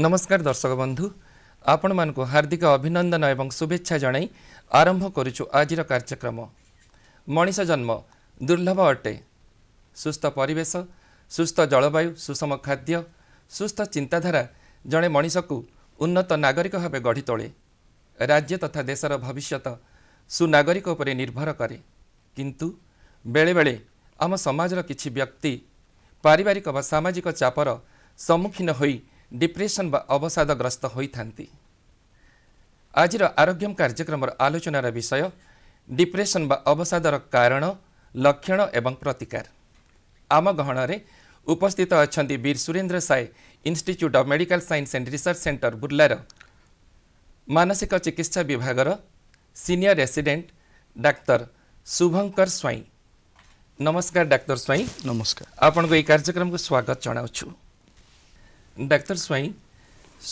ନମସ୍କାର ଦର୍ଶକ ବନ୍ଧୁ ଆପଣମାନଙ୍କୁ ହାର୍ଦ୍ଦିକ ଅଭିନନ୍ଦନ ଏବଂ ଶୁଭେଚ୍ଛା ଜଣାଇ ଆରମ୍ଭ କରୁଛୁ ଆଜିର କାର୍ଯ୍ୟକ୍ରମ ମଣିଷ ଜନ୍ମ ଦୁର୍ଲଭ ଅଟେ ସୁସ୍ଥ ପରିବେଶ ସୁସ୍ଥ ଜଳବାୟୁ ସୁଷମ ଖାଦ୍ୟ ସୁସ୍ଥ ଚିନ୍ତାଧାରା ଜଣେ ମଣିଷକୁ ଉନ୍ନତ ନାଗରିକ ଭାବେ ଗଢ଼ି ତୋଳେ ରାଜ୍ୟ ତଥା ଦେଶର ଭବିଷ୍ୟତ ସୁନାଗରିକ ଉପରେ ନିର୍ଭର କରେ କିନ୍ତୁ ବେଳେବେଳେ ଆମ ସମାଜର କିଛି ବ୍ୟକ୍ତି ପାରିବାରିକ ବା ସାମାଜିକ ଚାପର ସମ୍ମୁଖୀନ ହୋଇ ଡିପ୍ରେସନ୍ ବା ଅବସାଦଗ୍ରସ୍ତ ହୋଇଥାନ୍ତି ଆଜିର ଆରୋଗ୍ୟମ କାର୍ଯ୍ୟକ୍ରମର ଆଲୋଚନାର ବିଷୟ ଡିପ୍ରେସନ୍ ବା ଅବସାଦର କାରଣ ଲକ୍ଷଣ ଏବଂ ପ୍ରତିକାର ଆମ ଗହଣରେ ଉପସ୍ଥିତ ଅଛନ୍ତି Veer Surendra Sai institute of medical science and research centre ବୁର୍ଲାର ମାନସିକ ଚିକିତ୍ସା ବିଭାଗର ସିନିୟର ରେସିଡେଣ୍ଟ ଡାକ୍ତର ଶୁଭଙ୍କର ସ୍ୱାଇଁ ନମସ୍କାର ଡାକ୍ତର ସ୍ୱାଇଁ ନମସ୍କାର ଆପଣଙ୍କୁ ଏହି କାର୍ଯ୍ୟକ୍ରମକୁ ସ୍ୱାଗତ ଜଣାଉଛୁ ডাক্তার ସ୍ୱାଇଁ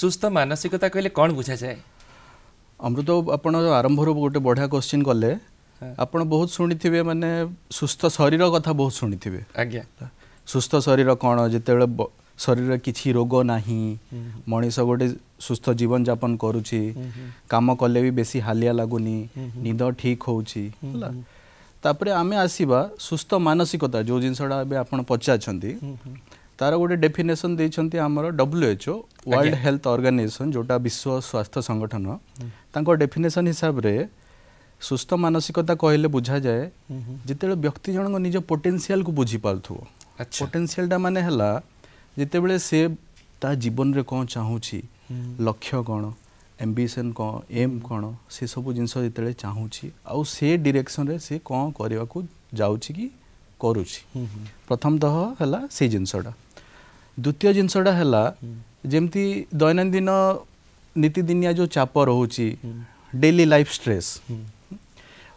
ସୁସ୍ଥ ମାନସିକତା କହିଲେ କ'ଣ ବୁଝାଯାଏ ଅମୃତ ଆପଣ ଆରମ୍ଭରୁ ଗୋଟେ ବଢ଼ିଆ କୋଶ୍ଚିନ୍ କଲେ ଆପଣ ବହୁତ ଶୁଣିଥିବେ ମାନେ ସୁସ୍ଥ ଶରୀର କଥା ବହୁତ ଶୁଣିଥିବେ ଆଜ୍ଞା ସୁସ୍ଥ ଶରୀର କ'ଣ ଯେତେବେଳେ ଶରୀରରେ କିଛି ରୋଗ ନାହିଁ ମଣିଷ ଗୋଟେ ସୁସ୍ଥ ଜୀବନଯାପନ କରୁଛି କାମ କଲେ ବି ବେଶୀ ହାଲିଆ ଲାଗୁନି ନିଦ ଠିକ୍ ହେଉଛି ହେଲା ତାପରେ ଆମେ ଆସିବା ସୁସ୍ଥ ମାନସିକତା ଯେଉଁ ଜିନିଷଟା ଏବେ ଆପଣ ପଚାରିଛନ୍ତି তার গোটে ডেফিনেসন দিয়েছেন আমার ডବ୍লুএচଓ ওয়ার্ল্ড হেলথ অর্গানাইজেসন যেটা বিশ্ব স্বাস্থ্য সংগঠন তাঁর ডেফিনেসন হিসাবে সুস্থ মানসিকতা কহিলে বুঝা যায় যেতবে ব্যক্তি জনক নিজ পোটেনসিয়াল কু বুঝি পারুব পোটেনসিয়ালটা মানে হলা যেতবে সে তা জীবনরে কম চাহুছি লক্ষ্য কোণ এম্বিশন কোণ এম কোণ সেসব জিনিস যেতবে চাহুছি আউ সে ডিরেকশনরে সে কম করা যাচ্ছি কি করুছি প্রথমতঃ হলা সেই জিনিসটা द्वितीय जिनसटा है दैनंदिन नीतिदिनिया जो चाप रोच daily life stress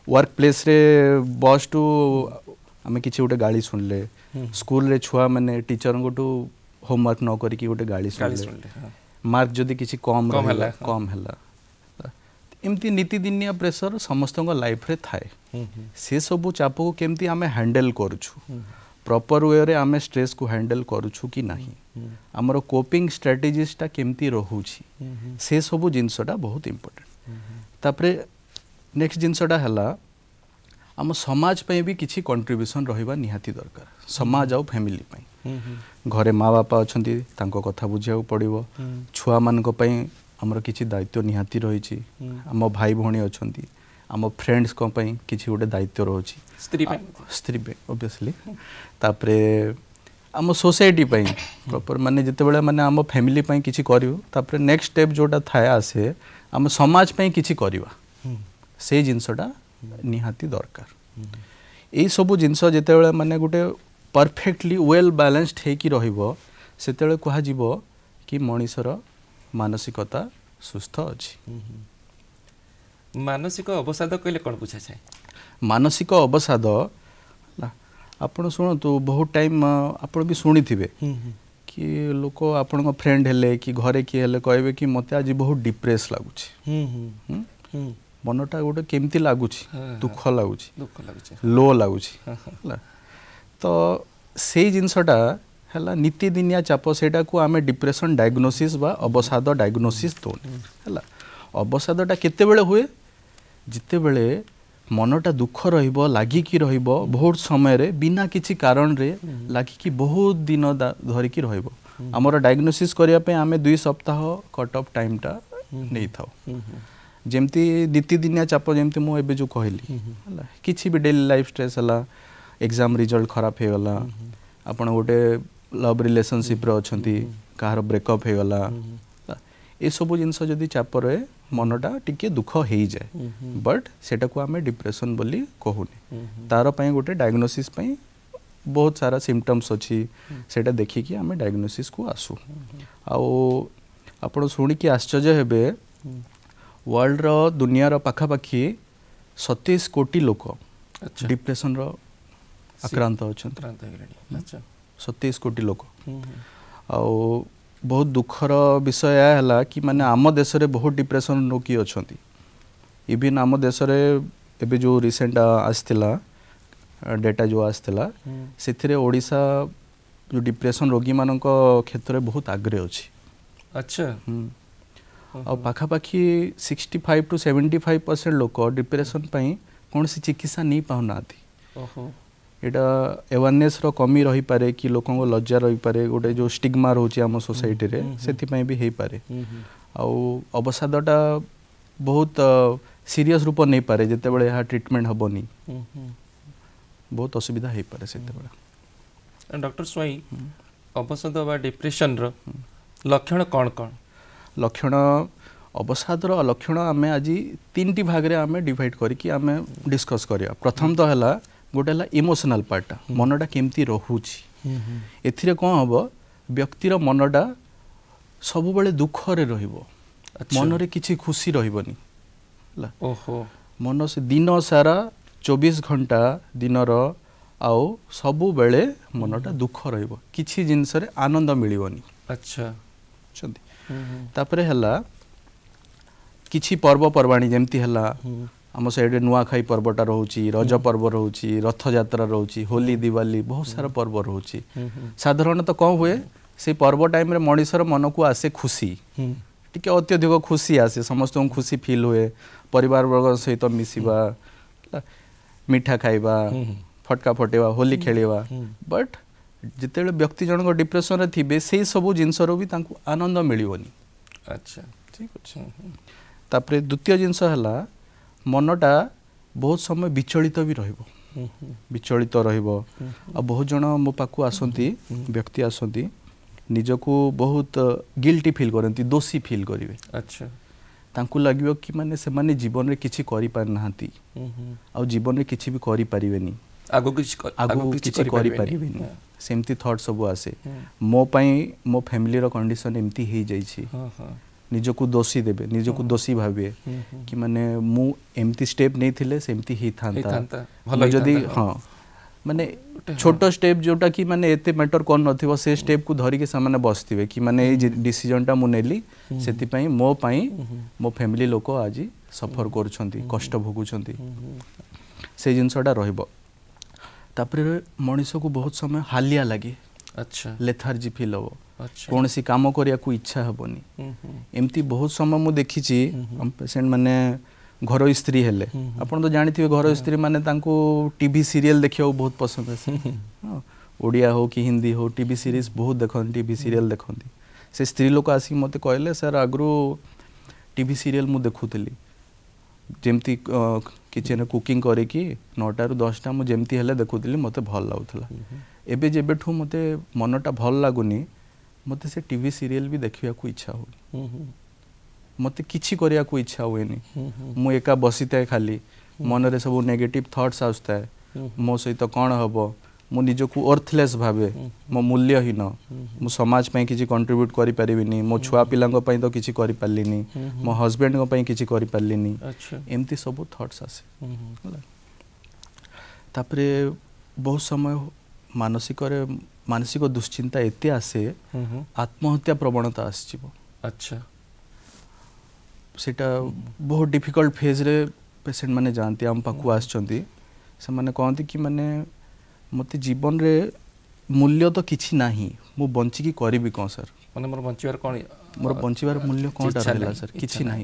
work place रे बस टू आम कि गोटे गाड़ी शुणिले स्कूल रे छुआ मैंने टीचर गोटू होमवर्क न कर गाड़ी शुणिले मार्क जो किसी कम कम है नीतिदिनिया प्रेसर समस्त लाइफ रे थाए से सब चाप को केमती आम हैंडेल करुच्छू ପ୍ରପର୍ ୱେରେ ଆମେ ଷ୍ଟ୍ରେସ୍କୁ ହ୍ୟାଣ୍ଡେଲ୍ କରୁଛୁ କି ନାହିଁ ଆମର କୋପିଂ ଷ୍ଟ୍ରାଟେଜିସ୍ଟା କେମିତି ରହୁଛି ସେସବୁ ଜିନିଷଟା ବହୁତ ଇମ୍ପୋର୍ଟାଣ୍ଟ ତାପରେ ନେକ୍ସଟ ଜିନିଷଟା ହେଲା ଆମ ସମାଜ ପାଇଁ ବି କିଛି କଣ୍ଟ୍ରିବ୍ୟୁସନ୍ ରହିବା ନିହାତି ଦରକାର ସମାଜ ଆଉ ଫ୍ୟାମିଲି ପାଇଁ ଘରେ ମା ବାପା ଅଛନ୍ତି ତାଙ୍କ କଥା ବୁଝିବାକୁ ପଡ଼ିବ ଛୁଆମାନଙ୍କ ପାଇଁ ଆମର କିଛି ଦାୟିତ୍ୱ ନିହାତି ରହିଛି ଆମ ଭାଇ ଭଉଣୀ ଅଛନ୍ତି ଆମ ଫ୍ରେଣ୍ଡସ୍ଙ୍କ ପାଇଁ କିଛି ଗୋଟେ ଦାୟିତ୍ୱ ରହୁଛି ସ୍ତ୍ରୀ ପାଇଁ ସ୍ତ୍ରୀ ପାଇଁ ଅବଭିୟସ୍ଲି ତାପରେ ଆମ ସୋସାଇଟି ପାଇଁ ପ୍ରପର୍ ମାନେ ଯେତେବେଳେ ମାନେ ଆମ ଫ୍ୟାମିଲି ପାଇଁ କିଛି କରିବୁ ତାପରେ ନେକ୍ସଟ ଷ୍ଟେପ୍ ଯେଉଁଟା ଥାଏ ଆସେ ଆମ ସମାଜ ପାଇଁ କିଛି କରିବା ସେଇ ଜିନିଷଟା ନିହାତି ଦରକାର ଏଇସବୁ ଜିନିଷ ଯେତେବେଳେ ମାନେ ଗୋଟେ ପରଫେକ୍ଟଲି ୱେଲ୍ ବାଲାନ୍ସଡ ହେଇକି ରହିବ ସେତେବେଳେ କୁହାଯିବ କି ମଣିଷର ମାନସିକତା ସୁସ୍ଥ ଅଛି ମାନସିକ ଅବସାଦ କହିଲେ କ'ଣ ବୁଝାଯାଏ ମାନସିକ ଅବସାଦ ହେଲା ଆପଣ ଶୁଣନ୍ତୁ ବହୁତ ଟାଇମ୍ ଆପଣ ବି ଶୁଣିଥିବେ କି ଲୋକ ଆପଣଙ୍କ ଫ୍ରେଣ୍ଡ ହେଲେ କି ଘରେ କିଏ ହେଲେ କହିବେ କି ମୋତେ ଆଜି ବହୁତ ଡିପ୍ରେସ୍ ଲାଗୁଛି ମନଟା ଗୋଟେ କେମିତି ଲାଗୁଛି ଦୁଃଖ ଲାଗୁଛି ଲୋ ଲାଗୁଛି ହେଲା ତ ସେଇ ଜିନିଷଟା ହେଲା ନୀତିଦିନିଆ ଚାପ ସେଇଟାକୁ ଆମେ ଡିପ୍ରେସନ୍ ଡାଇଗ୍ନୋସିସ୍ ବା ଅବସାଦ ଡାଇଗ୍ନୋସିସ୍ ଦେଉନି ହେଲା ଅବସାଦଟା କେତେବେଳେ ହୁଏ ଯେତେବେଳେ ମନଟା ଦୁଃଖ ରହିବ ଲାଗିକି ରହିବ ବହୁତ ସମୟରେ ବିନା କିଛି କାରଣରେ ଲାଗିକି ବହୁତ ଦିନ ଧରିକି ରହିବ ଆମର ଡାଇଗ୍ନୋସିସ୍ କରିବା ପାଇଁ ଆମେ ଦୁଇ ସପ୍ତାହ କଟ୍ ଅଫ୍ ଟାଇମ୍ଟା ନେଇଥାଉ ଯେମିତି ଦ୍ୱିତୀୟଦିନିଆ ଚାପ ଯେମିତି ମୁଁ ଏବେ ଯେଉଁ କହିଲି ହେଲା କିଛି ବି ଡେଲି ଲାଇଫ୍ ଷ୍ଟ୍ରେସ୍ ହେଲା ଏକ୍ଜାମ୍ ରିଜଲ୍ଟ ଖରାପ ହେଇଗଲା ଆପଣ ଗୋଟେ ଲଭ୍ ରିଲେସନସିପ୍ରେ ଅଛନ୍ତି କାହାର ବ୍ରେକଅପ୍ ହେଇଗଲା ଏସବୁ ଜିନିଷ ଯଦି ଚାପରେ मनटा टी दुख हो जाए बट से आम डिप्रेसन कहूनी तारपाई गोटे डायग्नोसीस बहुत सारा सिमटम्स अच्छी से देखिकी आम डायग्नोसीस को आसू आओ आप शुणिकी आश्चर्य हे वर्ल्ड र दुनिया पखापाखि सतीश कोटी लोक डिप्रेसन रक्रांत अच्छा सतीश कोटी लोक आ ବହୁତ ଦୁଃଖର ବିଷୟ ଏହା ହେଲା କି ମାନେ ଆମ ଦେଶରେ ବହୁତ ଡିପ୍ରେସନ୍ ରୋଗୀ ଅଛନ୍ତି ଇଭିନ୍ ଆମ ଦେଶରେ ଏବେ ଯେଉଁ ରିସେଣ୍ଟ ଆସିଥିଲା ଡେଟା ଯେଉଁ ଆସିଥିଲା ସେଥିରେ ଓଡ଼ିଶା ଯେଉଁ ଡିପ୍ରେସନ୍ ରୋଗୀମାନଙ୍କ କ୍ଷେତ୍ରରେ ବହୁତ ଆଗରେ ଅଛି ଆଚ୍ଛା ଆଉ ପାଖାପାଖି sixty five to seventy five percent ଲୋକ ଡିପ୍ରେସନ୍ ପାଇଁ କୌଣସି ଚିକିତ୍ସା ନେଇପାରୁନାହାନ୍ତି ଏଇଟା ଆୱାରନେସ୍ର କମି ରହିପାରେ କି ଲୋକଙ୍କ ଲଜ୍ଜା ରହିପାରେ ଗୋଟେ ଯେଉଁ ଷ୍ଟିଗ୍ମା ରହୁଛି ଆମ ସୋସାଇଟିରେ ସେଥିପାଇଁ ବି ହେଇପାରେ ଆଉ ଅବସାଦଟା ବହୁତ ସିରିୟସ୍ ରୂପ ନେଇପାରେ ଯେତେବେଳେ ଏହା ଟ୍ରିଟମେଣ୍ଟ ହେବନି ବହୁତ ଅସୁବିଧା ହେଇପାରେ ସେତେବେଳେ ଡକ୍ଟର ସ୍ୱାଇଁ ଅବସାଦ ବା ଡିପ୍ରେସନ୍ର ଲକ୍ଷଣ କ'ଣ କ'ଣ ଲକ୍ଷଣ ଅବସାଦର ଲକ୍ଷଣ ଆମେ ଆଜି ତିନିଟି ଭାଗରେ ଆମେ ଡିଭାଇଡ଼ କରିକି ଆମେ ଡିସ୍କସ୍ କରିବା ପ୍ରଥମତଃ ହେଲା ଗୋଟେ ହେଲା ଇମୋସନାଲ୍ ପାର୍ଟଟା ମନଟା କେମିତି ରହୁଛି ଏଥିରେ କ'ଣ ହେବ ବ୍ୟକ୍ତିର ମନଟା ସବୁବେଳେ ଦୁଃଖରେ ରହିବ ମନରେ କିଛି ଖୁସି ରହିବନି ହେଲା ମନ ସେ ଦିନ ସାରା ଚବିଶ ଘଣ୍ଟା ଦିନର ଆଉ ସବୁବେଳେ ମନଟା ଦୁଃଖ ରହିବ କିଛି ଜିନିଷରେ ଆନନ୍ଦ ମିଳିବନି ଆଚ୍ଛା ତାପରେ ହେଲା କିଛି ପର୍ବପର୍ବାଣି ଯେମିତି ହେଲା ଆମ ସାଇଡ଼ରେ ନୂଆଖାଇ ପର୍ବଟା ରହୁଛି ରଜ ପର୍ବ ରହୁଛି ରଥଯାତ୍ରା ରହୁଛି ହୋଲି ଦିୱାଲି ବହୁତ ସାରା ପର୍ବ ରହୁଛି ସାଧାରଣତଃ କ'ଣ ହୁଏ ସେଇ ପର୍ବ ଟାଇମ୍ରେ ମଣିଷର ମନକୁ ଆସେ ଖୁସି ଟିକେ ଅତ୍ୟଧିକ ଖୁସି ଆସେ ସମସ୍ତଙ୍କୁ ଖୁସି ଫିଲ୍ ହୁଏ ପରିବାରବର୍ଗ ସହିତ ମିଶିବା ମିଠା ଖାଇବା ଫଟକା ଫଟେଇବା ହୋଲି ଖେଳିବା ବଟ୍ ଯେତେବେଳେ ବ୍ୟକ୍ତି ଜଣକ ଡିପ୍ରେସନ୍ରେ ଥିବେ ସେଇ ସବୁ ଜିନିଷରୁ ବି ତାଙ୍କୁ ଆନନ୍ଦ ମିଳିବନି ଆଚ୍ଛା ଠିକ୍ ଅଛି ତାପରେ ଦ୍ୱିତୀୟ ଜିନିଷ ହେଲା ମନଟା ବହୁତ ସମୟ ବିଚଳିତ ବି ରହିବ ବିଚଳିତ ରହିବ ଆଉ ବହୁତ ଜଣ ମୋ ପାଖକୁ ଆସନ୍ତି ବ୍ୟକ୍ତି ଆସନ୍ତି ନିଜକୁ ବହୁତ ଗିଲ୍ଟି ଫିଲ୍ କରନ୍ତି ଦୋଷୀ ଫିଲ୍ କରିବେ ଆଚ୍ଛା ତାଙ୍କୁ ଲାଗିବ କି ମାନେ ସେମାନେ ଜୀବନରେ କିଛି କରିପାରିନାହାନ୍ତି ଆଉ ଜୀବନରେ କିଛି ବି କରିପାରିବେନି ଆଗକୁ ଆଗକୁ କିଛି କରିପାରିବେନି ସେମିତି ଥଟ୍ ସବୁ ଆସେ ମୋ ପାଇଁ ମୋ ଫ୍ୟାମିଲିର କଣ୍ଡିସନ୍ ଏମିତି ହେଇଯାଇଛି ନିଜକୁ ଦୋଷୀ ଦେବେ ନିଜକୁ ଦୋଷୀ ଭାବିବେ କି ମାନେ ମୁଁ ଏମିତି ଷ୍ଟେପ୍ ନେଇଥିଲେ ସେମିତି ହେଇଥାନ୍ତା ଯଦି ହଁ ମାନେ ଛୋଟ ଷ୍ଟେପ୍ ଯେଉଁଟା କି ମାନେ ଏତେ ମ୍ୟାଟର୍ କରୁନଥିବ ସେ ଷ୍ଟେପ୍କୁ ଧରିକି ସେମାନେ ବସିଥିବେ କି ମାନେ ଏଇ ଡିସିଜନ୍ଟା ମୁଁ ନେଲି ସେଥିପାଇଁ ମୋ ପାଇଁ ମୋ ଫ୍ୟାମିଲି ଲୋକ ଆଜି ସଫର କରୁଛନ୍ତି କଷ୍ଟ ଭୋଗୁଛନ୍ତି ସେ ଜିନିଷଟା ରହିବ ତାପରେ ମଣିଷକୁ ବହୁତ ସମୟ ହାଲିଆ ଲାଗେ ଆଚ୍ଛା ଲେଥାର୍ଜି ଫିଲ୍ ହେବ କୌଣସି କାମ କରିବାକୁ ଇଚ୍ଛା ହେବନି ଏମିତି ବହୁତ ସମୟ ମୁଁ ଦେଖିଛି ପେସେଣ୍ଟ ମାନେ ଘରୋଇ ସ୍ତ୍ରୀ ହେଲେ ଆପଣ ତ ଜାଣିଥିବେ ଘରୋଇ ସ୍ତ୍ରୀ ମାନେ ତାଙ୍କୁ ଟିଭି ସିରିଏଲ ଦେଖିବାକୁ ବହୁତ ପସନ୍ଦ ଆସେ ଓଡ଼ିଆ ହଉ କି ହିନ୍ଦୀ ହଉ ଟିଭି ସିରିଜ ବହୁତ ଦେଖନ୍ତି ଟିଭି ସିରିଏଲ ଦେଖନ୍ତି ସେ ସ୍ତ୍ରୀ ଲୋକ ଆସିକି ମୋତେ କହିଲେ ସାର୍ ଆଗରୁ ଟିଭି ସିରିଏଲ ମୁଁ ଦେଖୁଥିଲି ଯେମିତି କିଚେନ୍ରେ କୁକିଂ କରିକି ନଅଟାରୁ ଦଶଟା ମୁଁ ଯେମିତି ହେଲେ ଦେଖୁଥିଲି ମୋତେ ଭଲ ଲାଗୁଥିଲା ଏବେ ଯେବେଠୁ ମୋତେ ମନଟା ଭଲ ଲାଗୁନି मत से टी सीरीयल भी देखा इच्छा हुए मत कि इच्छा हुए हम्म, हम्म। मुझे एका बसी था खाली हम्म। मनरे सब नेगेटिव थट्स आसता है मो सहित कौन हम मुझक अर्थलेस भावे मो मूल्यहीन मो समाज पे किसी कंट्रीब्यूट कर मो छुआ पिला तो किसी कर मो हजबैंड किसी कर सब थट्स आसे बहुत समय मानसिक मानसिक दुश्चिंता एत आसे हम्म. आत्महत्या प्रवणता अच्छा सेटा बहुत डिफिकल्ट फेज रे पेसेंट मैंने जाती आम पाक आने कहते कि मैंने मत जीवन रे मूल्य तो किसी ना मु बंची की करी कौन सर मैंने बचार कौन मोर बचार मूल्य कौन रहा सर किसी ना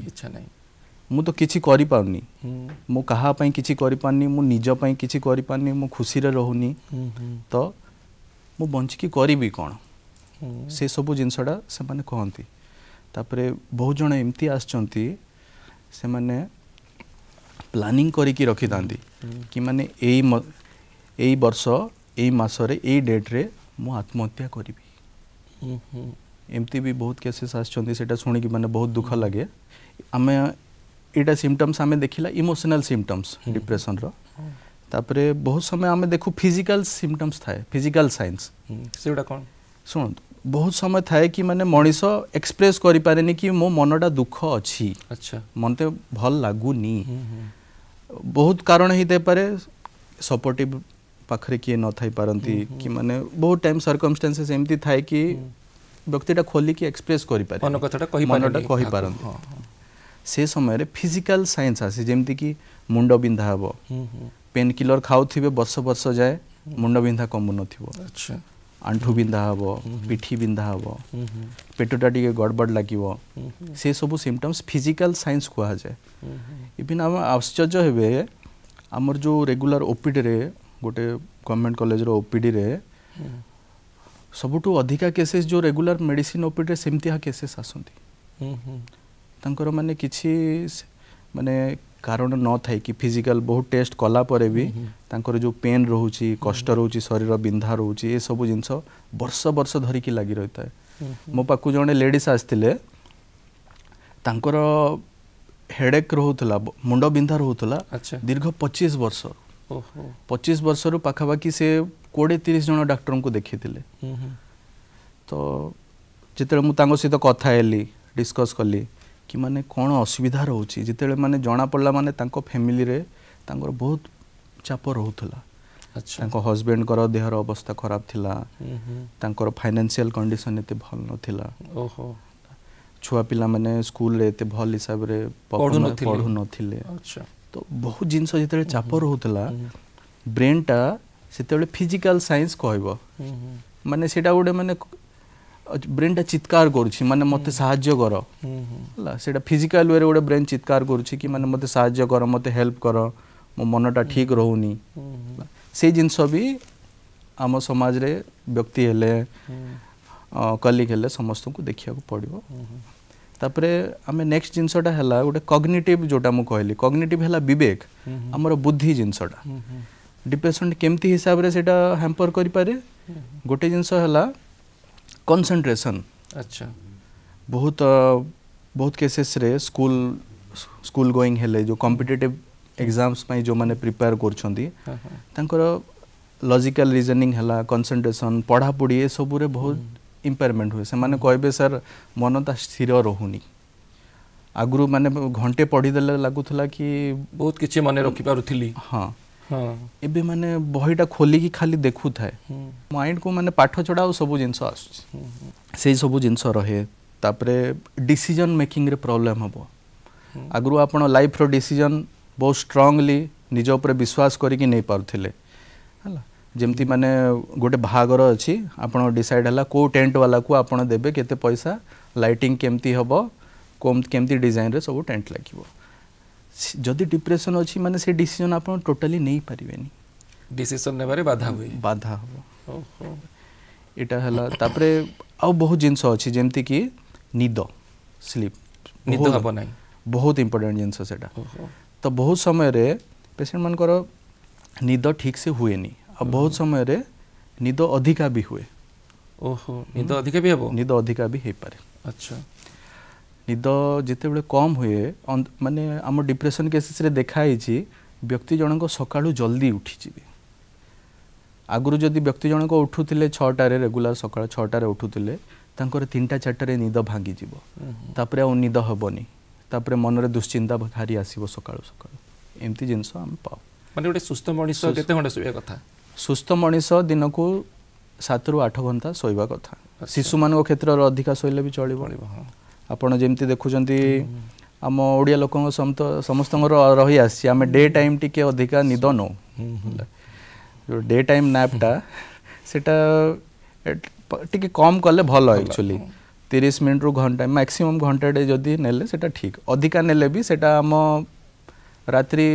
मु तो किसी करनी मुझे किसी करनी मुझे किसी करनी मु खुशी रोनी तो ମୁଁ ବଞ୍ଚିକି କରିବି କ'ଣ ସେସବୁ ଜିନିଷଟା ସେମାନେ କହନ୍ତି ତାପରେ ବହୁତ ଜଣ ଏମିତି ଆସିଛନ୍ତି ସେମାନେ ପ୍ଲାନିଂ କରିକି ରଖିଥାନ୍ତି କି ମାନେ ଏଇ ଏଇ ବର୍ଷ ଏଇ ମାସରେ ଏଇ ଡେଟ୍ରେ ମୁଁ ଆତ୍ମହତ୍ୟା କରିବି ଏମିତି ବି ବହୁତ କେସେସ୍ ଆସିଛନ୍ତି ସେଇଟା ଶୁଣିକି ମାନେ ବହୁତ ଦୁଃଖ ଲାଗେ ଆମେ ଏଇଟା ସିମ୍ପଟମ୍ସ ଆମେ ଦେଖିଲା ଇମୋସନାଲ୍ ସିମ୍ପଟମ୍ସ ଡିପ୍ରେସନ୍ର तापर बहुत समय आम देखू फिजिकाल सिमटम्स थाए फिजिकाल सैंस शुण बहुत समय थाए कि मैंने मनीष एक्सप्रेस कर पारे कि मो मनटा दुख अच्छी अच्छा मत भल लगुनी हम्म, हम्म। बहुत कारण ही पारे सपोर्टिव पाखे किए न थी पारती हम्म, कि मैंने बहुत टाइम सरकमस्टेन्सेस एमती थाए कि व्यक्ति खोलिकी एक्सप्रेस कर से समय फिजिकाल सैंस आसी जमीक मुंड बिंधा हाँ ପେନ୍ କିଲର ଖାଉଥିବେ ବର୍ଷ ବର୍ଷ ଯାଏ ମୁଣ୍ଡ ବିନ୍ଧା କମୁନଥିବ ଆଚ୍ଛା ଆଣ୍ଠୁ ବିନ୍ଧା ହେବ ପିଠି ବିନ୍ଧା ହେବ ପେଟଟା ଟିକେ ଗଡ଼ବଡ଼ ଲାଗିବ ସେସବୁ ସିମ୍ପଟମ୍ସ ଫିଜିକାଲ ସାଇନ୍ସ କୁହାଯାଏ ଇଭିନ୍ ଆମେ ଆଶ୍ଚର୍ଯ୍ୟ ହେବେ ଆମର ଯେଉଁ ରେଗୁଲାର ଓପିଡ଼ିରେ ଗୋଟେ ଗଭର୍ଣ୍ଣମେଣ୍ଟ କଲେଜର ଓପିଡ଼ିରେ ସବୁଠୁ ଅଧିକା କେସେସ୍ ଯେଉଁ ରେଗୁଲାର ମେଡ଼ିସିନ ଓପିଡ଼ିରେ ସେମିତିଆ କେସେସ୍ ଆସନ୍ତି ତାଙ୍କର ମାନେ କିଛି ମାନେ କାରଣ ନ ଥାଇକି ଫିଜିକାଲ ବହୁତ ଟେଷ୍ଟ କଲା ପରେ ବି ତାଙ୍କର ଯେଉଁ ପେନ୍ ରହୁଛି କଷ୍ଟ ରହୁଛି ଶରୀର ବିନ୍ଧା ରହୁଛି ଏସବୁ ଜିନିଷ ବର୍ଷ ବର୍ଷ ଧରିକି ଲାଗି ରହିଥାଏ ମୋ ପାଖକୁ ଜଣେ ଲେଡ଼ିସ୍ ଆସିଥିଲେ ତାଙ୍କର ହେଡ଼େକ୍ ରହୁଥିଲା ମୁଣ୍ଡ ବିନ୍ଧା ରହୁଥିଲା ଦୀର୍ଘ ପଚିଶ ବର୍ଷ ପଚିଶ ବର୍ଷରୁ ପାଖାପାଖି ସେ କୋଡ଼ିଏ ତିରିଶ ଜଣ ଡାକ୍ତରଙ୍କୁ ଦେଖିଥିଲେ ତ ଯେତେବେଳେ ମୁଁ ତାଙ୍କ ସହିତ କଥା ହେଲି ଡିସ୍କସ୍ କଲି କି ମାନେ କ'ଣ ଅସୁବିଧା ରହୁଛି ଯେତେବେଳେ ମାନେ ଜଣାପଡ଼ିଲା ମାନେ ତାଙ୍କ ଫ୍ୟାମିଲିରେ ତାଙ୍କର ବହୁତ ଚାପ ରହୁଥିଲା ତାଙ୍କ ହଜବେଣ୍ଡଙ୍କର ଦେହର ଅବସ୍ଥା ଖରାପ ଥିଲା ତାଙ୍କର ଫାଇନାନ୍ସିଆଲ କଣ୍ଡିସନ ଏତେ ଭଲ ନଥିଲା ଛୁଆ ପିଲାମାନେ ସ୍କୁଲରେ ଏତେ ଭଲ ହିସାବରେ ପଢ଼ୁନଥିଲେ ତ ବହୁତ ଜିନିଷ ଯେତେବେଳେ ଚାପ ରହୁଥିଲା ବ୍ରେନ୍ଟା ସେତେବେଳେ ଫିଜିକାଲ ସାଇନ୍ସ କହିବ ମାନେ ସେଇଟା ଗୋଟେ ମାନେ ব্রেনটা চিৎকার করছি মানে মতো সাহায্য কর হ্যাঁ সেটা ফিজিক্যাল ওয়ে গোটে ব্রেন চিৎকার করছি কি মানে মতো সাহায্য কর মতো হেল্প কর মো মনটা ঠিক রহুনি সেই জিনিস বি আম সমাজে ব্যক্তি হলে কলিগ হলে সমস্ত দেখা পড়ব তাপরে আমি নেক্সট জিনিসটা হল গোটে কগনিটিভ যেটা মু কহিলি কগনিটিভ হল বিবেক আমার বুদ্ধি জিনিসটা ডিপ্রেসন কেমতি হিসাবে সেটা হ্যাম্পর করে গোটে জিনিস হলা कंसंट्रेशन अच्छा बहुत बहुत केसेस रे स्कूल स्कूल गोइंग हेले जो कॉम्पिटेटिव एग्जाम्स ପାଇଁ ଯେଉଁମାନେ ପ୍ରିପେୟାର କରୁଛନ୍ତି ତାଙ୍କର ଲଜିକାଲ ରିଜନିଂ ହେଲା କନସେଣ୍ଟ୍ରେସନ୍ ପଢ଼ାପଢ଼ି ଏସବୁରେ ବହୁତ ଇମ୍ପେୟାରମେଣ୍ଟ ହୁଏ ସେମାନେ କହିବେ ସାର୍ ମନ ତା ସ୍ଥିର ରହୁନି ଆଗରୁ ମାନେ ଘଣ୍ଟେ ପଢ଼ିଦେଲେ ଲାଗୁଥିଲା କି ବହୁତ କିଛି ମନେ ରଖିପାରୁଥିଲି ହଁ ଏବେ ମାନେ ବହିଟା ଖୋଲିକି ଖାଲି ଦେଖୁଥାଏ ମାଇଣ୍ଡକୁ ମାନେ ପାଠ ଛଡ଼ା ଆଉ ସବୁ ଜିନିଷ ଆସୁଛି ସେଇ ସବୁ ଜିନିଷ ରହେ ତାପରେ ଡିସିଜନ୍ ମେକିଂରେ ପ୍ରୋବ୍ଲେମ୍ ହେବ ଆଗରୁ ଆପଣ ଲାଇଫ୍ର ଡିସିଜନ୍ ବହୁତ ଷ୍ଟ୍ରଙ୍ଗଲି ନିଜ ଉପରେ ବିଶ୍ୱାସ କରିକି ନେଇପାରୁଥିଲେ ହେଲା ଯେମିତି ମାନେ ଗୋଟେ ବାହାଘର ଅଛି ଆପଣ ଡିସାଇଡ଼୍ ହେଲା କେଉଁ ଟେଣ୍ଟବାଲାକୁ ଆପଣ ଦେବେ କେତେ ପଇସା ଲାଇଟିଂ କେମିତି ହେବ କେମିତି ଡିଜାଇନ୍ରେ ସବୁ ଟେଣ୍ଟ ଲାଗିବ जदि डिप्रेशन अच्छी मैंने से डिसीजन आप टोटाली नहीं पारे डिसीजन ने बाधा हुए बाधा हम इटा है तापर बहुत जिनस अच्छी जमती कि निद स्लीप बहुत इम्पोर्टाट जिनस तो बहुत समय रे पेसेंट मान निद ठीक से हुए नहीं आ बहुत समय रे निद अधिका भी हुए ओहो हम्म। निद अधिका भी हम निद अधिका भी हो पारे अच्छा ନିଦ ଯେତେବେଳେ କମ୍ ହୁଏ ମାନେ ଆମ ଡିପ୍ରେସନ୍ କେସେସ୍ରେ ଦେଖାହେଇଛି ବ୍ୟକ୍ତି ଜଣଙ୍କ ସକାଳୁ ଜଲ୍ଦି ଉଠିଯିବେ ଆଗରୁ ଯଦି ବ୍ୟକ୍ତି ଜଣକ ଉଠୁଥିଲେ ଛଅଟାରେ ରେଗୁଲାର ସକାଳ ଛଅଟାରେ ଉଠୁଥିଲେ ତାଙ୍କର ତିନିଟା ଚାରିଟାରେ ନିଦ ଭାଙ୍ଗିଯିବ ତାପରେ ଆଉ ନିଦ ହେବନି ତାପରେ ମନରେ ଦୁଶ୍ଚିନ୍ତା ହାରି ଆସିବ ସକାଳୁ ସକାଳୁ ଏମିତି ଜିନିଷ ଆମେ ପାଉ ମାନେ ଗୋଟେ ସୁସ୍ଥ ମଣିଷ କେତେ ଘଣ୍ଟା ଶୋଇବା କଥା ସୁସ୍ଥ ମଣିଷ ଦିନକୁ ସାତରୁ ଆଠ ଘଣ୍ଟା ଶୋଇବା କଥା ଶିଶୁମାନଙ୍କ କ୍ଷେତ୍ରରେ ଅଧିକା ଶୋଇଲେ ବି ଚଳିବ ଆପଣ ଯେମିତି ଦେଖୁଛନ୍ତି ଆମ ଓଡ଼ିଆ ଲୋକଙ୍କ ସମସ୍ତଙ୍କର ରହି ଆସିଛି ଆମେ ଡେ ଟାଇମ୍ ଟିକେ ଅଧିକା ନିଦ ନଉ ଯେଉଁ ଡେ ଟାଇମ୍ ନ୍ୟାପ୍ଟା ସେଟା ଟିକେ କମ୍ କଲେ ଭଲ ଆକ୍ଚୁଆଲି ତିରିଶ ମିନିଟ୍ରୁ ଘଣ୍ଟା ମ୍ୟାକ୍ସିମମ୍ ଘଣ୍ଟାଟେ ଯଦି ନେଲେ ସେଟା ଠିକ୍ ଅଧିକା ନେଲେ ବି ସେଟା ଆମ ରାତ୍ରି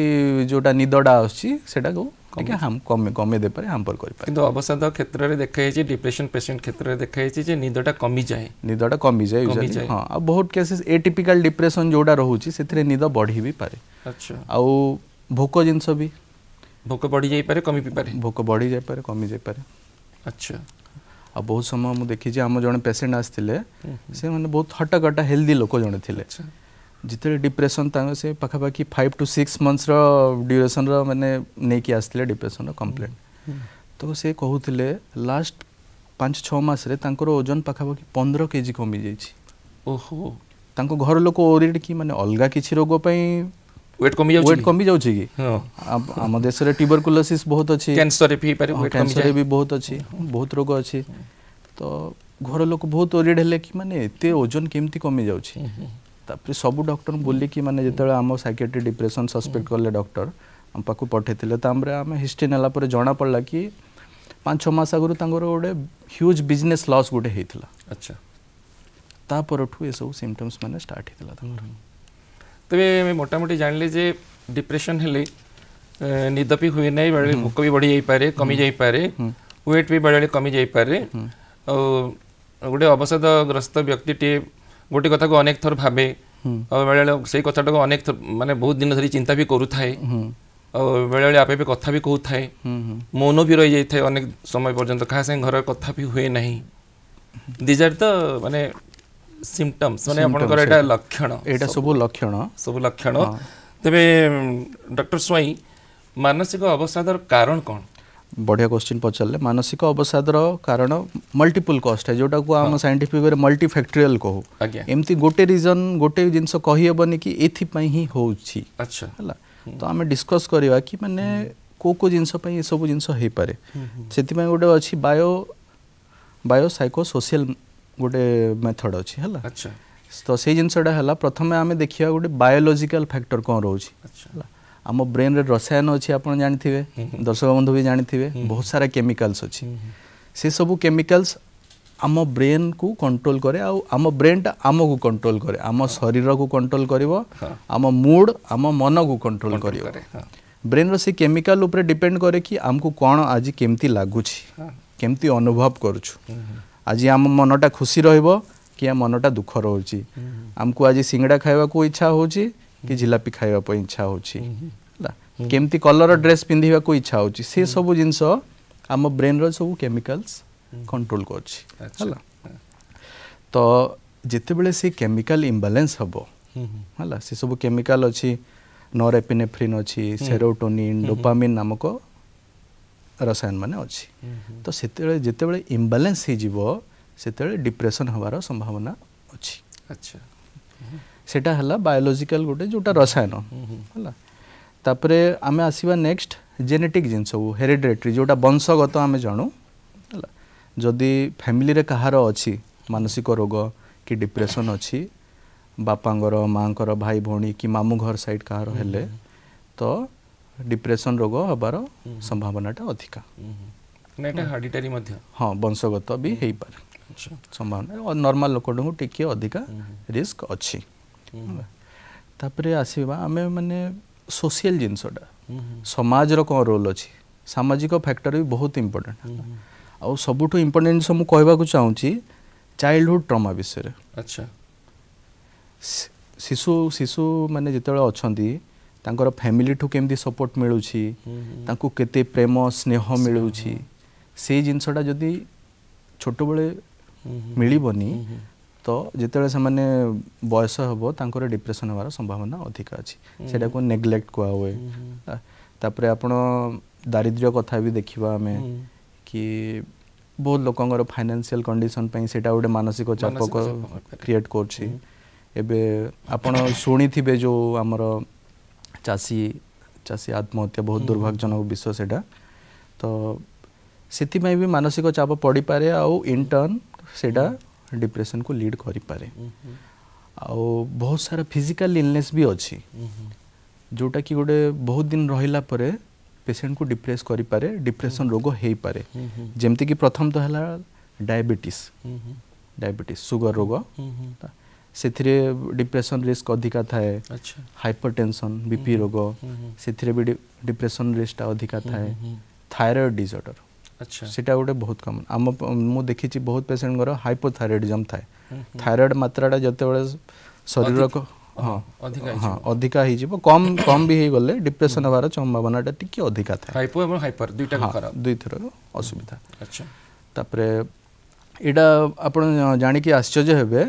ଯେଉଁଟା ନିଦଟା ଆସୁଛି ସେଟାକୁ कमे हम कर अवसाद क्षेत्र में देखा छी डिप्रेशन क्षेत्र रे देखै निदटा कमी जाए निदटा कमी जाय यूजुअली बहुत केसेस एटिपिकल डिप्रेशन जोडा रहू छी सेथरे निद बढी भी पारे अच्छा आ भूको जिंस भी भूको बढी जाय कमी पारे भूको बढी जाय कमी जाय अच्छा आ बहुत समय मुझे देखि जे हम जने पेशेंट बहुत हटाकटा हेल्दी लोक जन थिले ଯେତେବେଳେ ଡିପ୍ରେସନ୍ ତାଙ୍କ ସେ ପାଖାପାଖି ଫାଇଭ୍ ଟୁ ସିକ୍ସ ମନ୍ଥସ୍ର ଡ୍ୟୁରେସନ୍ର ମାନେ ନେଇକି ଆସିଥିଲେ ଡିପ୍ରେସନ୍ର କମ୍ପ୍ଲେନ୍ ତ ସେ କହୁଥିଲେ ଲାଷ୍ଟ ପାଞ୍ଚ ଛଅ ମାସରେ ତାଙ୍କର ଓଜନ ପାଖାପାଖି ପନ୍ଦର କେଜି କମିଯାଇଛି ଓହୋ ତାଙ୍କ ଘର ଲୋକ ଓରିଏଡ଼ କି ମାନେ ଅଲଗା କିଛି ରୋଗ ପାଇଁ ওয়েট কমি যাচ্ছে ওয়েট কমি যাচ্ছে কি আম দেশরে টিউবারকুলোসিস বহুত আছে ক্যান্সার বি পারে ওয়েট কমি যায় বি বহুত আছে বহুত রোগ আছে তো ঘর লোক বহুত ওরিড হেলে কি মানে এতে ওজন কেমতি কমি যাচ্ছে ତାପରେ ସବୁ ଡକ୍ଟର ବୁଲିକି ମାନେ ଯେତେବେଳେ ଆମ ସାଇକେଟ୍ରି ଡିପ୍ରେସନ୍ ସସ୍ପେକ୍ଟ କଲେ ଡକ୍ଟର ଆମ ପାଖକୁ ପଠାଇଥିଲେ ତାପରେ ଆମେ ହିଷ୍ଟ୍ରି ନେଲା ପରେ ଜଣାପଡ଼ିଲା କି ପାଞ୍ଚ ଛଅ ମାସ ଆଗରୁ ତାଙ୍କର ଗୋଟେ ହ୍ୟୁଜ୍ ବିଜନେସ୍ ଲସ୍ ଗୋଟେ ହେଇଥିଲା ଆଚ୍ଛା ତା ପରଠୁ ଏସବୁ ସିମ୍ପଟମ୍ସ ମାନେ ଷ୍ଟାର୍ଟ ହେଇଥିଲା ତାଙ୍କର ତେବେ ମୋଟାମୋଟି ଜାଣିଲେ ଯେ ଡିପ୍ରେସନ୍ ହେଲେ ନିଦ ବି ହୁଏ ନାହିଁ ବେଳେବେଳେ ଭୋକ ବି ବଢ଼ିଯାଇପାରେ କମିଯାଇପାରେ ୱେଟ୍ ବି ବେଳେବେଳେ କମିଯାଇପାରେ ଆଉ ଗୋଟେ ଅବସାଦଗ୍ରସ୍ତ ବ୍ୟକ୍ତିଟିଏ ଗୋଟେ କଥାକୁ ଅନେକ ଥର ଭାବେ ବେଳେବେଳେ ସେଇ କଥାଟାକୁ ଅନେକ ଥର ମାନେ ବହୁତ ଦିନ ଧରି ଚିନ୍ତା ବି କରୁଥାଏ ଆଉ ବେଳେବେଳେ ଆପେ ବି କଥା ବି କହୁଥାଏ ମୌନ ବି ରହିଯାଇଥାଏ ଅନେକ ସମୟ ପର୍ଯ୍ୟନ୍ତ କାହା ସାଙ୍ଗେ ଘର କଥା ବି ହୁଏ ନାହିଁ ଦିଜ୍ ଆର୍ ଦ ମାନେ ସିମ୍ପଟମ୍ସ ମାନେ ଆପଣଙ୍କର ଏଇଟା ଲକ୍ଷଣ ଏଇଟା ସବୁ ଲକ୍ଷଣ ସବୁ ଲକ୍ଷଣ ତେବେ ଡକ୍ଟର ସ୍ୱାଇଁ ମାନସିକ ଅବସାଦର କାରଣ କ'ଣ बढ़िया क्वेश्चन पचारे मानसिक अवसादर कारण मल्टीपुल कस्ट है जोटा को आम सैंटिफिक हाँ। मल्टीफैक्टोरियल कहू एमती गोटे रिजन गोटे जिन कहीबन कि ये हो अच्छा है हम्म। तो आम डिस्कस करवा कि मैंने को को जिनस सब जिनस हो से गोटे अच्छी बायो बायो साइको सोशल गोटे मेथड अच्छी है तो से जिनसटा है प्रथम आम देखा गोटे बायोलोजिकाल फैक्टर कौन रोचे ଆମ ବ୍ରେନ୍ରେ ରସାୟନ ଅଛି ଆପଣ ଜାଣିଥିବେ ଦର୍ଶକ ବନ୍ଧୁ ବି ଜାଣିଥିବେ ବହୁତ ସାରା କେମିକାଲ୍ସ ଅଛି ସେସବୁ କେମିକାଲ୍ସ ଆମ ବ୍ରେନ୍କୁ କଣ୍ଟ୍ରୋଲ୍ କରେ ଆଉ ଆମ ବ୍ରେନ୍ଟା ଆମକୁ କଣ୍ଟ୍ରୋଲ୍ କରେ ଆମ ଶରୀରକୁ କଣ୍ଟ୍ରୋଲ୍ କରିବ ଆମ ମୁଡ୍ ଆମ ମନକୁ କଣ୍ଟ୍ରୋଲ୍ କରିବ ବ୍ରେନ୍ର ସେ କେମିକାଲ୍ ଉପରେ ଡିପେଣ୍ଡ କରେ କି ଆମକୁ କ'ଣ ଆଜି କେମିତି ଲାଗୁଛି କେମିତି ଅନୁଭବ କରୁଛୁ ଆଜି ଆମ ମନଟା ଖୁସି ରହିବ କି ଆମ ମନଟା ଦୁଃଖ ରହୁଛି ଆମକୁ ଆଜି ସିଙ୍ଗଡ଼ା ଖାଇବାକୁ ଇଚ୍ଛା ହେଉଛି କି ଜିଲାପି ଖାଇବା ପାଇଁ ଇଚ୍ଛା ହେଉଛି ହେଲା କେମିତି କଲର ଡ୍ରେସ୍ ପିନ୍ଧିବାକୁ ଇଚ୍ଛା ହେଉଛି ସେ ସବୁ ଜିନିଷ ଆମ ବ୍ରେନ୍ର ସବୁ କେମିକାଲ୍ସ କଣ୍ଟ୍ରୋଲ କରୁଛି ହେଲା ତ ଯେତେବେଳେ ସେ କେମିକାଲ ଇମ୍ବାଲାନ୍ସ ହେବ ହେଲା ସେ ସବୁ କେମିକାଲ ଅଛି ନରେପିନେଫ୍ରିନ୍ ଅଛି ସେରୋଟୋନିନ୍ ଡୋପାମିନ୍ ନାମକ ରସାୟନ ମାନେ ଅଛି ତ ସେତେବେଳେ ଯେତେବେଳେ ଇମ୍ବାଲାନ୍ସ ହେଇଯିବ ସେତେବେଳେ ଡିପ୍ରେସନ୍ ହେବାର ସମ୍ଭାବନା ଅଛି ଆଚ୍ଛା ସେଇଟା ହେଲା ବାୟୋଲୋଜିକାଲ ଗୋଟେ ଯେଉଁଟା ରସାୟନ ହେଲା ତାପରେ ଆମେ ଆସିବା ନେକ୍ସଟ ଜେନେଟିକ୍ ଜିନିଷ ହେରିଡ୍ରେଟ୍ରୀ ଯେଉଁଟା ବଂଶଗତ ଆମେ ଜାଣୁ ହେଲା ଯଦି ଫ୍ୟାମିଲିରେ କାହାର ଅଛି ମାନସିକ ରୋଗ କି ଡିପ୍ରେସନ୍ ଅଛି ବାପାଙ୍କର ମାଆଙ୍କର ଭାଇ ଭଉଣୀ କି ମାମୁଁ ଘର ସାଇଡ଼୍ କାହାର ହେଲେ ତ ଡିପ୍ରେସନ୍ ରୋଗ ହେବାର ସମ୍ଭାବନାଟା ଅଧିକା ମଧ୍ୟ ହଁ ବଂଶଗତ ବି ହେଇପାରେ ସମ୍ଭାବନା ନର୍ମାଲ ଲୋକଠୁ ଟିକିଏ ଅଧିକା ରିସ୍କ ଅଛି ତାପରେ ଆସିବା ଆମେ ମାନେ ସୋସିଆଲ ଜିନିଷଟା ସମାଜର କ'ଣ ରୋଲ୍ ଅଛି ସାମାଜିକ ଫ୍ୟାକ୍ଟର ବି ବହୁତ ଇମ୍ପୋର୍ଟାଣ୍ଟ ଆଉ ସବୁଠୁ ଇମ୍ପୋର୍ଟାଣ୍ଟ ଜିନିଷ ମୁଁ କହିବାକୁ ଚାହୁଁଛି ଚାଇଲ୍ଡହୁଡ଼ ଟ୍ରମା ବିଷୟରେ ଆଚ୍ଛା ଶିଶୁ ଶିଶୁ ମାନେ ଯେତେବେଳେ ଅଛନ୍ତି ତାଙ୍କର ଫ୍ୟାମିଲିଠୁ କେମିତି ସପୋର୍ଟ ମିଳୁଛି ତାଙ୍କୁ କେତେ ପ୍ରେମ ସ୍ନେହ ମିଳୁଛି ସେଇ ଜିନିଷଟା ଯଦି ଛୋଟବେଳେ ମିଳିବନି ତ ଯେତେବେଳେ ସେମାନେ ବୟସ ହେବ ତାଙ୍କର ଡିପ୍ରେସନ୍ ହେବାର ସମ୍ଭାବନା ଅଧିକ ଅଛି ସେଇଟାକୁ ନେଗ୍ଲେକ୍ଟ କୁହାହୁଏ ତାପରେ ଆପଣ ଦାରିଦ୍ର୍ୟ କଥା ବି ଦେଖିବା ଆମେ କି ବହୁତ ଲୋକଙ୍କର ଫାଇନାନ୍ସିଆଲ କଣ୍ଡିସନ୍ ପାଇଁ ସେଇଟା ଗୋଟେ ମାନସିକ ଚାପ କ୍ରିଏଟ୍ କରୁଛି ଏବେ ଆପଣ ଶୁଣିଥିବେ ଯେଉଁ ଆମର ଚାଷୀ ଚାଷୀ ଆତ୍ମହତ୍ୟା ବହୁତ ଦୁର୍ଭାଗ୍ୟଜନକ ବିଷୟ ସେଇଟା ତ ସେଥିପାଇଁ ବି ମାନସିକ ଚାପ ପଡ଼ିପାରେ ଆଉ ଇଣ୍ଟର୍ନ ସେଇଟା ଡିପ୍ରେସନ୍ କୁ ଲିଡ୍ କରିପାରେ ଆଉ ବହୁତ ସାରା ଫିଜିକାଲ ଇଲନେସ୍ ବି ଅଛି ଯେଉଁଟାକି ଗୋଟେ ବହୁତ ଦିନ ରହିଲା ପରେ ପେସେଣ୍ଟକୁ ଡିପ୍ରେସ୍ କରିପାରେ ଡିପ୍ରେସନ୍ ରୋଗ ହେଇପାରେ ଯେମିତିକି ପ୍ରଥମ ତ ହେଲା ଡାଇବେଟିସ୍ ଡାଇବେଟିସ୍ ସୁଗର ରୋଗ ସେଥିରେ ଡିପ୍ରେସନ୍ ରିସ୍କ ଅଧିକା ଥାଏ ହାଇପର ଟେନସନ୍ ବିପି ରୋଗ ସେଥିରେ ବି ଡିପ୍ରେସନ୍ ରିସ୍କଟା ଅଧିକା ଥାଏ ଥାଇରଏଡ଼ ଡିଜର୍ଡର ଆଚ୍ଛା ସେଇଟା ଗୋଟେ ବହୁତ କମନ୍ ଆମ ମୁଁ ଦେଖିଛି ବହୁତ ପେସେଣ୍ଟଙ୍କର ହାଇପୋଥାଇରଏଡିଜମ୍ ଥାଏ ଥାଇରଏଡ୍ ମାତ୍ରାଟା ଯେତେବେଳେ ଶରୀରକୁ ହଁ ହଁ ଅଧିକା ହେଇଯିବ କମ୍ କମ୍ ବି ହେଇଗଲେ ଡିପ୍ରେସନ୍ ହେବାର ସମ୍ଭାବନାଟା ଟିକେ ଅଧିକା ଥାଏ ହାଇପୋ ଏବଂ ହାଇପର୍ ଦୁଇଟା ଦୁଇଥର ଅସୁବିଧା ଆଚ୍ଛା ତାପରେ ଏଇଟା ଆପଣ ଜାଣିକି ଆଶ୍ଚର୍ଯ୍ୟ ହେବେ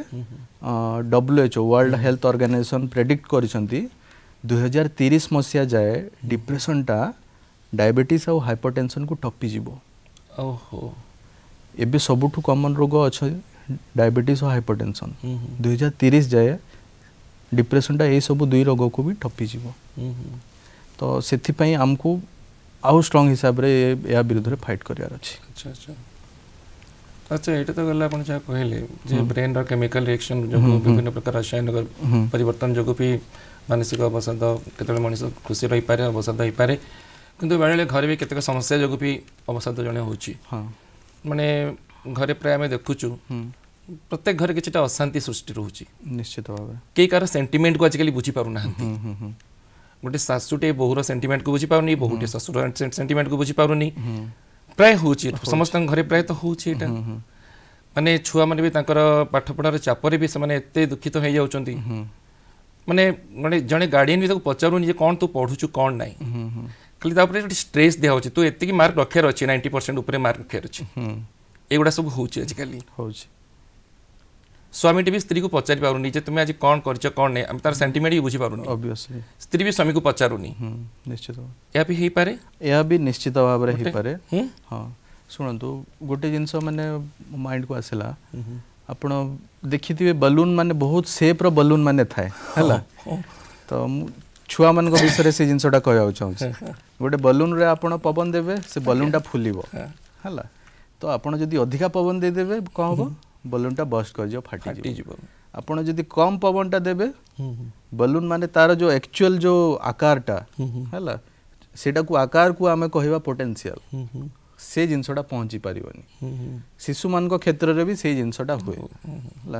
WHO world health organisation predict କରିଛନ୍ତି ଦୁଇହଜାର ତିରିଶ ମସିହା ଯାଏ ଡିପ୍ରେସନ୍ଟା ଡାଇବେଟିସ୍ ଆଉ ହାଇପରଟେନସନ୍କୁ ଟପିଯିବ ए सब कमन रोग अच्छे डायबेटिस और हाइपरटेनसन हम्म, हम्म। दुई हजार तीस जाए डिप्रेसन टाइम सब दुई रोग को भी टपिज हम्म, तो से आमको आउ स्ट्रंग हिसाब से यहाँ विरुद्ध फाइट कर अच्छा ये अच्छा। अच्छा, तो गल कहे ब्रेन रेमिकाल रिएक्शन जो विभिन्न प्रकार रासायन पर मानसिक अवसाद के मनुष्य खुशी रही पारे अवसाद हो पारे किंतु बेले घर भी कतक समस्या जो भी अवसाद जन हो मानने घर प्राय देखु प्रत्येक घर किसी अशांति सृष्टि निश्चित भाव कई कह सेमेंट को आज कल बुझी पार ना गोटे शाशुटे बोहर सेमेंट को बुझी पार नहीं बोहूटे शशुर सेमेंट को बुझी पार नहीं प्राय हूँ समस्त घर प्राय तो हूँ मानने छुआ मैंने भी पाठपढ़ार चापर भी से दुखित हो जाऊँच मानने मैंने जन गार्डियन भी पचारू कौन तू पढ़ु कौन ना ଖାଲି ତା ଉପରେ ଗୋଟେ ଷ୍ଟ୍ରେସ୍ ଦିଆହେଉଛି ତୁ ଏତିକି ମାର୍କ ରଖିବାର ଅଛି ନାଇଣ୍ଟି ପରସେଣ୍ଟ ଉପରେ ମାର୍କ ରଖିବାର ଅଛି ଏଗୁଡ଼ା ସବୁ ହେଉଛି ଆଜିକାଲି ହେଉଛି ସ୍ୱାମୀଟି ବି ସ୍ତ୍ରୀକୁ ପଚାରି ପାରୁନି ଯେ ତୁମେ ଆଜି କ'ଣ କରିଛ କ'ଣ ନାହିଁ ଆମେ ତାର ସେଣ୍ଟିମେଣ୍ଟ ବି ବୁଝିପାରୁନି ଅବଭିୟସଲି ସ୍ତ୍ରୀ ବି ସ୍ୱାମୀକୁ ପଚାରୁନି ନିଶ୍ଚିତ ଏହା ବି ହେଇପାରେ ଏହା ବି ନିଶ୍ଚିତ ଭାବରେ ହେଇପାରେ ହଁ ଶୁଣନ୍ତୁ ଗୋଟେ ଜିନିଷ ମାନେ ମାଇଣ୍ଡକୁ ଆସିଲା ଆପଣ ଦେଖିଥିବେ ବଲୁନ୍ ମାନେ ବହୁତ ସେପ୍ର ବଲୁନ୍ ମାନେ ଥାଏ ହେଲା ତ छुआ मान विषय से जिन कह चाहिए गोटे बलून आपड़ पवन देवे से बलून टा फुल तो आपड़ी अधिका पवन देदे कौन हम बलून टा बस्ट कर आपड़ी कम पवन टा दे बलून मान तार जो एक्चुअल जो आकार सेटा को आकार को आम कह पोटेनसीआल से जिनसा पहुँची पार्वन शिशु मान क्षेत्र में भी से जिनसा हुए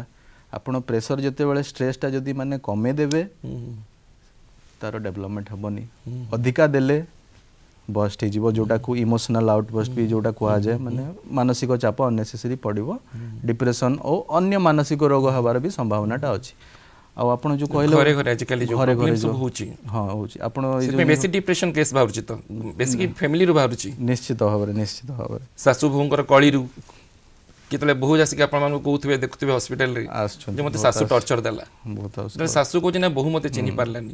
आप प्रेसर जो बड़े स्ट्रेसटा जदि मानने कमेदे ତାର ଡେଭଲପମେଣ୍ଟ ହେବନି ଅଧିକା ଦେଲେ ବଷ୍ଟ ହେଇଯିବ ଯେଉଁଟାକୁ ଇମୋସନାଲ୍ ଆଉଟବଷ୍ଟ ବି ଯେଉଁଟା କୁହାଯାଏ ମାନେ ମାନସିକ ଚାପ ଅନ୍ନେସେସରି ପଡ଼ିବ ଡିପ୍ରେସନ୍ ଓ ଅନ୍ୟ ମାନସିକ ରୋଗ ହେବାର ବି ସମ୍ଭାବନାଟା ଅଛି ଆଉ ଆପଣ ଯେଉଁ କହିଲେ ଘରେ ଘରେ ଆଜିକାଲି ଘରେ ଘରେ ହେଉଛି ହଁ ହେଉଛି ଆପଣ ବେଶୀ ଡିପ୍ରେସନ୍ କେସ୍ ବାହାରୁଛି ତ ବେଶୀ ଫ୍ୟାମିଲିରୁ ବାହାରୁଛି ନିଶ୍ଚିତ ଭାବରେ ନିଶ୍ଚିତ ଭାବରେ ଶାଶୁ ବୋହୂଙ୍କର କଳିରୁ କେତେବେଳେ ବୋହୁ ଆସିକି ଆପଣମାନଙ୍କୁ କହୁଥିବେ ଦେଖୁଥିବେ ହସ୍ପିଟାଲରେ ଯେ ମୋତେ ଶାଶୁ ଟର୍ଚର ଦେଲା ଶାଶୁ କହୁଛି ନା ବୋହୁ ମୋତେ ଚିହ୍ନି ପାରିଲାନି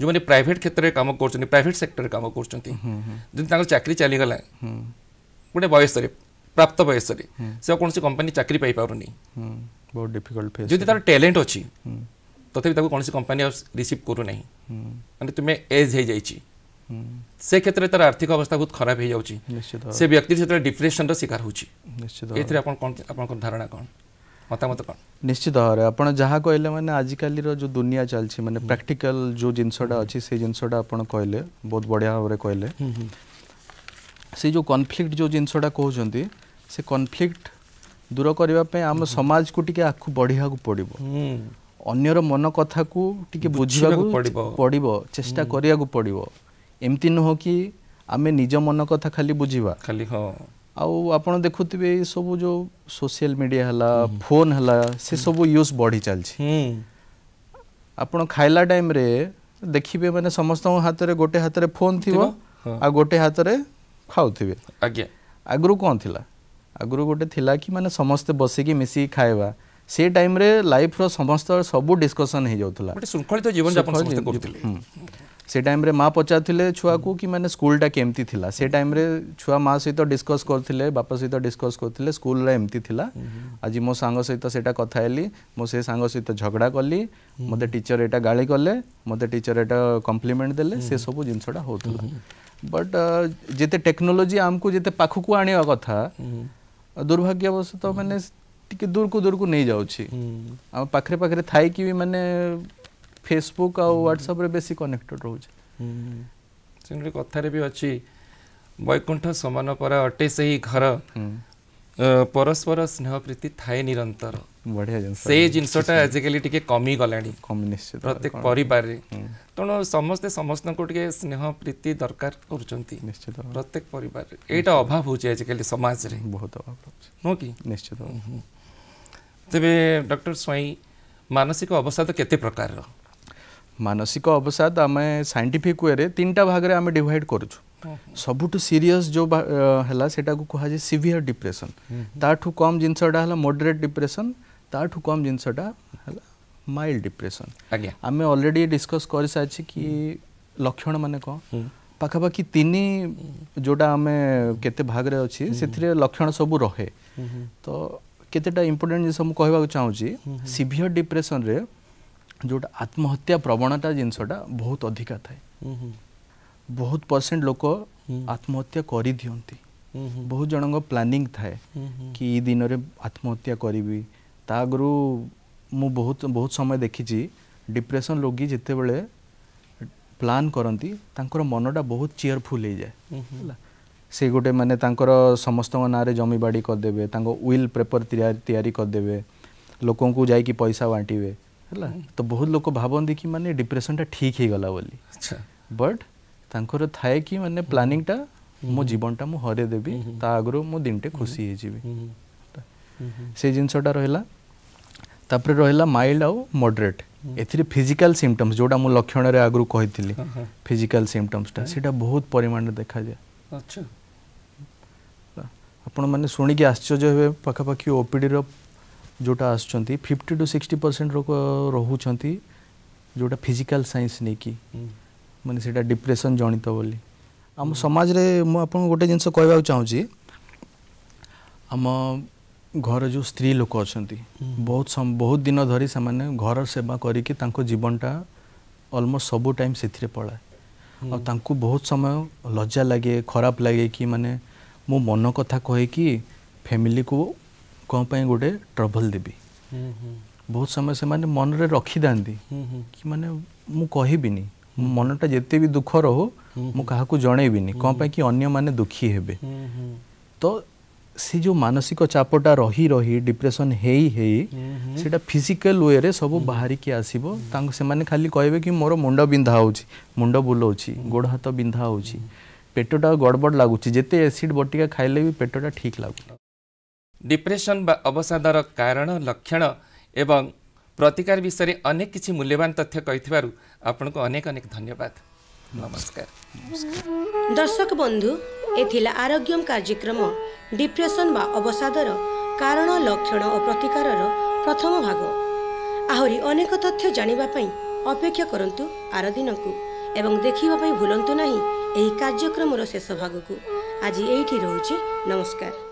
ଯେଉଁମାନେ ପ୍ରାଇଭେଟ୍ କ୍ଷେତ୍ରରେ କାମ କରୁଛନ୍ତି ପ୍ରାଇଭେଟ୍ ସେକ୍ଟରରେ କାମ କରୁଛନ୍ତି ଯଦି ତାଙ୍କର ଚାକିରି ଚାଲିଗଲା ଗୋଟେ ବୟସରେ ପ୍ରାପ୍ତ ବୟସରେ ସେ କୌଣସି କମ୍ପାନୀ ଚାକିରି ପାଇପାରୁନି ବହୁତ ଡିଫିକଲ୍ଟ ଫେସ୍ ଯଦି ତାର ଟ୍ୟାଲେଣ୍ଟ ଅଛି ତଥାପି ତାକୁ କୌଣସି କମ୍ପାନୀ ଆଉ ରିସିଭ୍ କରୁନାହିଁ ମାନେ ତୁମେ ଏଜ୍ ହେଇଯାଇଛି ସେ କ୍ଷେତ୍ରରେ ତାର ଆର୍ଥିକ ଅବସ୍ଥା ବହୁତ ଖରାପ ହେଇଯାଉଛି ସେ ବ୍ୟକ୍ତି ସେତେବେଳେ ଡିପ୍ରେସନର ଶିକାର ହେଉଛି ଏଥିରେ ଆପଣ କ'ଣ ଆପଣଙ୍କର ଧାରଣା କ'ଣ ମତାମତ କ'ଣ ନିଶ୍ଚିତ ଭାବରେ ଆପଣ ଯାହା କହିଲେ ମାନେ ଆଜିକାଲିର ଯେଉଁ ଦୁନିଆ ଚାଲିଛି ମାନେ ପ୍ରାକ୍ଟିକାଲ ଯେଉଁ ଜିନିଷଟା ଅଛି ସେଇ ଜିନିଷଟା ଆପଣ କହିଲେ ବହୁତ ବଢ଼ିଆ ଭାବରେ କହିଲେ ସେଇ ଯେଉଁ କନଫ୍ଲିକ୍ଟ ଯେଉଁ ଜିନିଷଟା କହୁଛନ୍ତି ସେ କନଫ୍ଲିକ୍ଟ ଦୂର କରିବା ପାଇଁ ଆମ ସମାଜକୁ ଟିକେ ଆଗକୁ ବଢ଼ିବାକୁ ପଡ଼ିବ ଅନ୍ୟର ମନ କଥାକୁ ଟିକେ ବୁଝିବାକୁ ପଡ଼ିବ ଚେଷ୍ଟା କରିବାକୁ ପଡ଼ିବ ଏମିତି ନୁହଁ କି ଆମେ ନିଜ ମନ କଥା ଖାଲି ବୁଝିବା ଖାଲି ହଁ ଆଉ ଆପଣ ଦେଖୁଥିବେ ଏସବୁ ଯେଉଁ ସୋସିଆଲ ମିଡ଼ିଆ ହେଲା ଫୋନ୍ ହେଲା ସେସବୁ ୟୁଜ୍ ବଢ଼ି ଚାଲିଛି ଆପଣ ଖାଇଲା ଟାଇମ୍ରେ ଦେଖିବେ ମାନେ ସମସ୍ତଙ୍କ ହାତରେ ଗୋଟେ ହାତରେ ଫୋନ୍ ଥିବ ଆଉ ଗୋଟେ ହାତରେ ଖାଉଥିବେ ଆଜ୍ଞା ଆଗରୁ କ'ଣ ଥିଲା ଆଗରୁ ଗୋଟେ ଥିଲା କି ମାନେ ସମସ୍ତେ ବସିକି ମିଶିକି ଖାଇବା ସେ ଟାଇମ୍ରେ ଲାଇଫ୍ର ସମସ୍ତ ସବୁ ଡିସ୍କସନ୍ ହେଇଯାଉଥିଲା ଶୃଙ୍ଖଳିତ ଜୀବନଯାପନ କରୁଥିଲେ ସେ ଟାଇମ୍ରେ ମା' ପଚାରୁଥିଲେ ଛୁଆକୁ କି ମାନେ ସ୍କୁଲଟା କେମିତି ଥିଲା ସେ ଟାଇମ୍ରେ ଛୁଆ ମା' ସହିତ ଡିସ୍କସ୍ କରୁଥିଲେ ବାପା ସହିତ ଡିସ୍କସ୍ କରୁଥିଲେ ସ୍କୁଲରେ ଏମିତି ଥିଲା ଆଜି ମୋ ସାଙ୍ଗ ସହିତ ସେଇଟା କଥା ହେଲି ମୁଁ ସେ ସାଙ୍ଗ ସହିତ ଝଗଡ଼ା କଲି ମୋତେ ଟିଚର୍ ଏଇଟା ଗାଳି କଲେ ମୋତେ ଟିଚର୍ ଏଇଟା କମ୍ପ୍ଲିମେଣ୍ଟ ଦେଲେ ସେସବୁ ଜିନିଷଟା ହେଉଥିଲା ବଟ୍ ଯେତେ ଟେକ୍ନୋଲୋଜି ଆମକୁ ଯେତେ ପାଖକୁ ଆଣିବା କଥା ଦୁର୍ଭାଗ୍ୟବଶତଃ ମାନେ ଟିକେ ଦୂରକୁ ଦୂରକୁ ନେଇଯାଉଛି ଆମ ପାଖରେ ପାଖରେ ଥାଇକି ବି ମାନେ ଫେସବୁକ୍ ଆଉ ହ୍ୱାଟ୍ସଆପ୍ରେ ବେଶୀ କନେକ୍ଟେଡ଼୍ ରହୁଛେ ସେମିତି କଥାରେ ବି ଅଛି ବୈକୁଣ୍ଠ ସମାନ ପରା ଅଟେ ସେହି ଘର ପରସ୍ପର ସ୍ନେହ ପ୍ରୀତି ଥାଏ ନିରନ୍ତର ସେ ଜିନିଷଟା ଆଜିକାଲି ଟିକେ କମିଗଲାଣି ପ୍ରତ୍ୟେକ ପରିବାରରେ ତେଣୁ ସମସ୍ତେ ସମସ୍ତଙ୍କୁ ଟିକେ ସ୍ନେହ ପ୍ରୀତି ଦରକାର କରୁଛନ୍ତି ନିଶ୍ଚିତ ପ୍ରତ୍ୟେକ ପରିବାରରେ ଏଇଟା ଅଭାବ ହେଉଛି ଆଜିକାଲି ସମାଜରେ ବହୁତ ଅଭାବ ରହୁଛି ନୁହଁ କି ନିଶ୍ଚିତ ତେବେ ଡକ୍ଟର ସ୍ୱାଇଁ ମାନସିକ ଅବସାଦ କେତେ ପ୍ରକାରର ମାନସିକ ଅବସାଦ ଆମେ ସାଇଣ୍ଟିଫିକ୍ ୱେରେ ତିନିଟା ଭାଗରେ ଆମେ ଡିଭାଇଡ୍ କରୁଛୁ ସବୁଠୁ ସିରିୟସ୍ ଯେଉଁ ହେଲା ସେଟାକୁ କୁହାଯାଏ ସିଭିୟର ଡିପ୍ରେସନ୍ ତାଠୁ କମ୍ ଜିନିଷଟା ହେଲା ମଡରେଟ୍ ଡିପ୍ରେସନ୍ ତାଠୁ କମ୍ ଜିନିଷଟା ହେଲା ମାଇଲ୍ଡ ଡିପ୍ରେସନ୍ ଆଜ୍ଞା ଆମେ ଅଲରେଡ଼ି ଡିସ୍କସ୍ କରିସାରିଛି କି ଲକ୍ଷଣ ମାନେ କ'ଣ ପାଖାପାଖି ତିନି ଯେଉଁଟା ଆମେ କେତେ ଭାଗରେ ଅଛି ସେଥିରେ ଲକ୍ଷଣ ସବୁ ରହେ ତ କେତେଟା ଇମ୍ପୋର୍ଟାଣ୍ଟ ଜିନିଷ ମୁଁ କହିବାକୁ ଚାହୁଁଛି ସିଭିୟର ଡିପ୍ରେସନ୍ରେ जो आत्महत्या प्रवणता जिनसटा बहुत अधिका थाए बहुत परसेंट लोक आत्महत्या कर दिखती बहुत जन प्लानिंग थाए कि दिन में आत्महत्या करी तागुरु मु बहुत बहुत समय देखी डिप्रेशन रोगी जिते बड़े प्लान करती मनटा बहुत चेयरफुल हो जाए से गोटे मैंने समस्त ना जमी बाड़ी करदे विल पेपर तैयारी करदे लोक को जैक पैसा बांटे ହେଲା ତ ବହୁତ ଲୋକ ଭାବନ୍ତି କି ମାନେ ଡିପ୍ରେସନଟା ଠିକ୍ ହେଇଗଲା ବୋଲି ବଟ୍ ତାଙ୍କର ଥାଏ କି ମାନେ ପ୍ଲାନିଂଟା ମୋ ଜୀବନଟା ମୁଁ ହରେଇଦେବି ତା ଆଗରୁ ମୁଁ ଦିନଟେ ଖୁସି ହେଇଯିବି ସେଇ ଜିନିଷଟା ରହିଲା ତାପରେ ରହିଲା ମାଇଲ୍ଡ ଆଉ ମଡରେଟ୍ ଏଥିରେ ଫିଜିକାଲ ସିମ୍ପଟମ୍ସ ଯେଉଁଟା ମୁଁ ଲକ୍ଷଣରେ ଆଗରୁ କହିଥିଲି ଫିଜିକାଲ ସିମ୍ପଟମ୍ସଟା ସେଇଟା ବହୁତ ପରିମାଣରେ ଦେଖାଯାଏ ଆପଣମାନେ ଶୁଣିକି ଆଶ୍ଚର୍ଯ୍ୟ ହେବେ ପାଖାପାଖି ଓପିଡ଼ିର ଯେଉଁଟା ଆସୁଛନ୍ତି ଫିଫ୍ଟି ଟୁ ସିକ୍ସଟି ପରସେଣ୍ଟ ଲୋକ ରହୁଛନ୍ତି ଯେଉଁଟା ଫିଜିକାଲ ସାଇନ୍ସ ନେଇକି ମାନେ ସେଇଟା ଡିପ୍ରେସନ୍ ଜଣିତ ବୋଲି ଆମ ସମାଜରେ ମୁଁ ଆପଣଙ୍କୁ ଗୋଟେ ଜିନିଷ କହିବାକୁ ଚାହୁଁଛି ଆମ ଘର ଯେଉଁ ସ୍ତ୍ରୀ ଲୋକ ଅଛନ୍ତି ବହୁତ ବହୁତ ଦିନ ଧରି ସେମାନେ ଘର ସେବା କରିକି ତାଙ୍କ ଜୀବନଟା ଅଲମୋଷ୍ଟ ସବୁ ଟାଇମ୍ ସେଥିରେ ପଳାଏ ଆଉ ତାଙ୍କୁ ବହୁତ ସମୟ ଲଜ୍ଜା ଲାଗେ ଖରାପ ଲାଗେ କି ମାନେ ମୋ ମନ କଥା କହିକି ଫ୍ୟାମିଲିକୁ କ'ଣ ପାଇଁ ଗୋଟେ ଟ୍ରଭଲ୍ ଦେବି ବହୁତ ସମୟ ସେମାନେ ମନରେ ରଖିଥାନ୍ତି କି ମାନେ ମୁଁ କହିବିନି ମନଟା ଯେତେ ବି ଦୁଃଖ ରହୁ ମୁଁ କାହାକୁ ଜଣେଇବିନି କ'ଣ ପାଇଁ କି ଅନ୍ୟମାନେ ଦୁଃଖୀ ହେବେ ତ ସେ ଯେଉଁ ମାନସିକ ଚାପଟା ରହି ରହି ଡିପ୍ରେସନ୍ ହେଇ ହେଇ ସେଇଟା ଫିଜିକାଲ ୱେରେ ସବୁ ବାହାରିକି ଆସିବ ତାଙ୍କୁ ସେମାନେ ଖାଲି କହିବେ କି ମୋର ମୁଣ୍ଡ ବିନ୍ଧା ହେଉଛି ମୁଣ୍ଡ ବୁଲଉଛି ଗୋଡ଼ ହାତ ବିନ୍ଧା ହେଉଛି ପେଟଟା ଗଡ଼ବଡ଼ ଲାଗୁଛି ଯେତେ ଏସିଡ଼ ବଟିକା ଖାଇଲେ ବି ପେଟଟା ଠିକ୍ ଲାଗୁନି ଡିପ୍ରେସନ୍ ବା ଅବସାଦର କାରଣ ଲକ୍ଷଣ ଏବଂ ପ୍ରତିକାର ବିଷୟରେ ଅନେକ କିଛି ମୂଲ୍ୟବାନ ତଥ୍ୟ କହିଥିବାରୁ ଆପଣଙ୍କୁ ଅନେକ ଅନେକ ଧନ୍ୟବାଦ ନମସ୍କାର ଦର୍ଶକ ବନ୍ଧୁ ଏଥିଲା ଆରୋଗ୍ୟ କାର୍ଯ୍ୟକ୍ରମ ଡିପ୍ରେସନ୍ ବା ଅବସାଦର କାରଣ ଲକ୍ଷଣ ଓ ପ୍ରତିକାରର ପ୍ରଥମ ଭାଗ ଆହୁରି ଅନେକ ତଥ୍ୟ ଜାଣିବା ପାଇଁ ଅପେକ୍ଷା କରନ୍ତୁ ଆର ଦିନକୁ ଏବଂ ଦେଖିବା ପାଇଁ ଭୁଲନ୍ତୁ ନାହିଁ ଏହି କାର୍ଯ୍ୟକ୍ରମର ଶେଷ ଭାଗକୁ ଆଜି ଏଇଠି ରହୁଛି ନମସ୍କାର